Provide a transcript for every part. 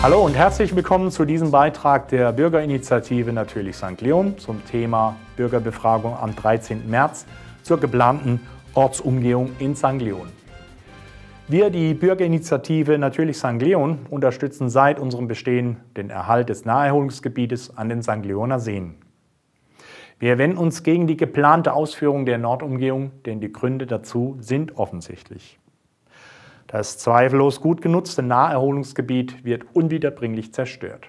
Hallo und herzlich willkommen zu diesem Beitrag der Bürgerinitiative Natürlich St. Leon zum Thema Bürgerbefragung am 13. März zur geplanten Ortsumgehung in St. Leon. Wir, die Bürgerinitiative Natürlich St. Leon, unterstützen seit unserem Bestehen den Erhalt des Naherholungsgebietes an den St. Leoner Seen. Wir wenden uns gegen die geplante Ausführung der Nordumgehung, denn die Gründe dazu sind offensichtlich. Das zweifellos gut genutzte Naherholungsgebiet wird unwiederbringlich zerstört.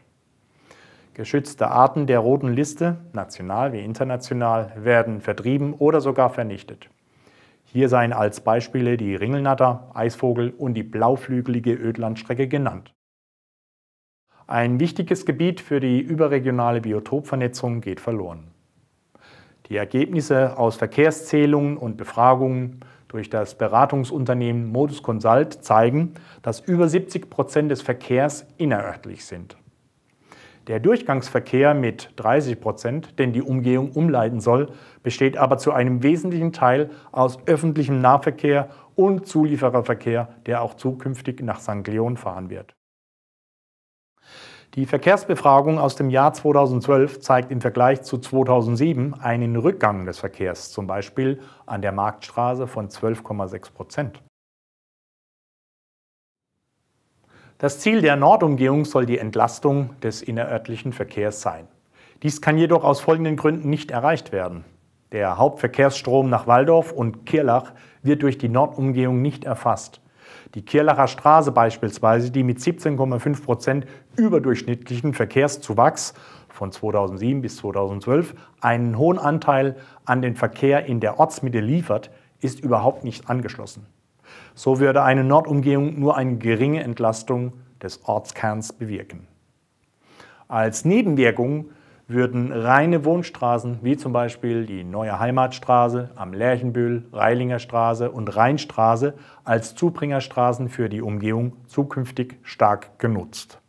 Geschützte Arten der roten Liste, national wie international, werden vertrieben oder sogar vernichtet. Hier seien als Beispiele die Ringelnatter, Eisvogel und die blauflügelige Ödlandstrecke genannt. Ein wichtiges Gebiet für die überregionale Biotopvernetzung geht verloren. Die Ergebnisse aus Verkehrszählungen und Befragungen durch das Beratungsunternehmen Modus Consult zeigen, dass über 70 Prozent des Verkehrs innerörtlich sind. Der Durchgangsverkehr mit 30 Prozent, den die Umgehung umleiten soll, besteht aber zu einem wesentlichen Teil aus öffentlichem Nahverkehr und Zuliefererverkehr, der auch zukünftig nach St. Leon fahren wird. Die Verkehrsbefragung aus dem Jahr 2012 zeigt im Vergleich zu 2007 einen Rückgang des Verkehrs, zum Beispiel an der Marktstraße von 12,6 Prozent. Das Ziel der Nordumgehung soll die Entlastung des innerörtlichen Verkehrs sein. Dies kann jedoch aus folgenden Gründen nicht erreicht werden. Der Hauptverkehrsstrom nach Waldorf und Kirlach wird durch die Nordumgehung nicht erfasst. Die Kirlacher Straße beispielsweise, die mit 17,5 Prozent überdurchschnittlichen Verkehrszuwachs von 2007 bis 2012 einen hohen Anteil an den Verkehr in der Ortsmitte liefert, ist überhaupt nicht angeschlossen. So würde eine Nordumgehung nur eine geringe Entlastung des Ortskerns bewirken. Als Nebenwirkung würden reine Wohnstraßen, wie zum Beispiel die Neue Heimatstraße am Lerchenbühl, Reilinger Straße und Rheinstraße, als Zubringerstraßen für die Umgehung zukünftig stark genutzt.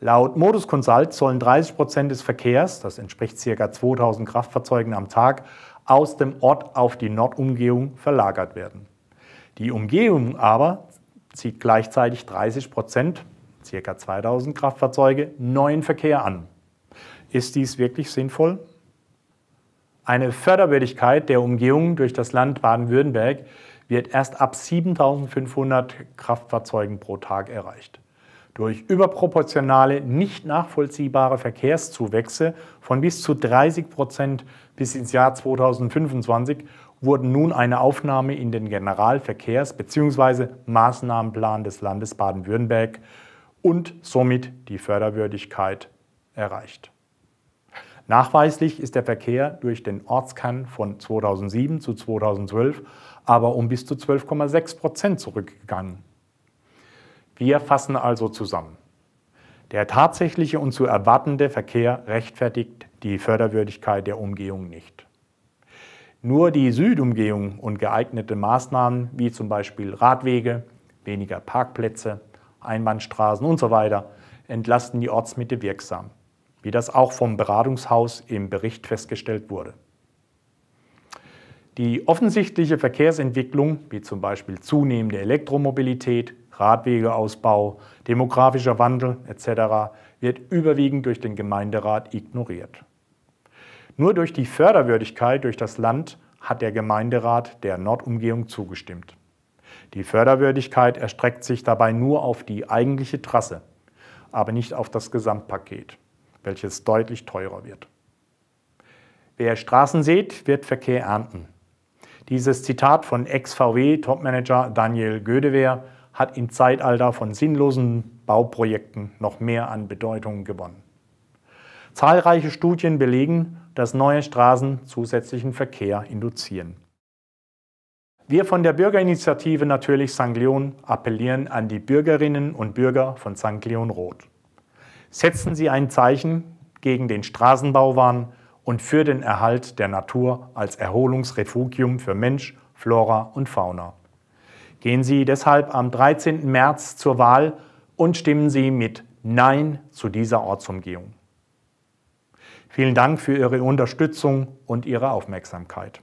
Laut Modus Consult sollen 30 Prozent des Verkehrs, das entspricht ca. 2000 Kraftfahrzeugen am Tag, aus dem Ort auf die Nordumgehung verlagert werden. Die Umgehung aber zieht gleichzeitig 30 Prozent, ca. 2000 Kraftfahrzeuge, neuen Verkehr an. Ist dies wirklich sinnvoll? Eine Förderwürdigkeit der Umgehung durch das Land Baden-Württemberg wird erst ab 7500 Kraftfahrzeugen pro Tag erreicht. Durch überproportionale, nicht nachvollziehbare Verkehrszuwächse von bis zu 30 Prozent bis ins Jahr 2025 wurden nun eine Aufnahme in den Generalverkehrs- bzw. Maßnahmenplan des Landes Baden-Württemberg und somit die Förderwürdigkeit erreicht. Nachweislich ist der Verkehr durch den Ortskern von 2007 zu 2012 aber um bis zu 12,6 Prozent zurückgegangen. Wir fassen also zusammen. Der tatsächliche und zu erwartende Verkehr rechtfertigt die Förderwürdigkeit der Umgehung nicht. Nur die Südumgehung und geeignete Maßnahmen wie zum Beispiel Radwege, weniger Parkplätze, Einbahnstraßen usw. So entlasten die Ortsmitte wirksam wie das auch vom Beratungshaus im Bericht festgestellt wurde. Die offensichtliche Verkehrsentwicklung, wie zum Beispiel zunehmende Elektromobilität, Radwegeausbau, demografischer Wandel etc., wird überwiegend durch den Gemeinderat ignoriert. Nur durch die Förderwürdigkeit durch das Land hat der Gemeinderat der Nordumgehung zugestimmt. Die Förderwürdigkeit erstreckt sich dabei nur auf die eigentliche Trasse, aber nicht auf das Gesamtpaket welches deutlich teurer wird. Wer Straßen sieht, wird Verkehr ernten. Dieses Zitat von Ex-VW-Topmanager Daniel Gödewehr hat im Zeitalter von sinnlosen Bauprojekten noch mehr an Bedeutung gewonnen. Zahlreiche Studien belegen, dass neue Straßen zusätzlichen Verkehr induzieren. Wir von der Bürgerinitiative natürlich St. Leon appellieren an die Bürgerinnen und Bürger von St. Leon Roth setzen Sie ein Zeichen gegen den Straßenbauwahn und für den Erhalt der Natur als Erholungsrefugium für Mensch, Flora und Fauna. Gehen Sie deshalb am 13. März zur Wahl und stimmen Sie mit Nein zu dieser Ortsumgehung. Vielen Dank für Ihre Unterstützung und Ihre Aufmerksamkeit.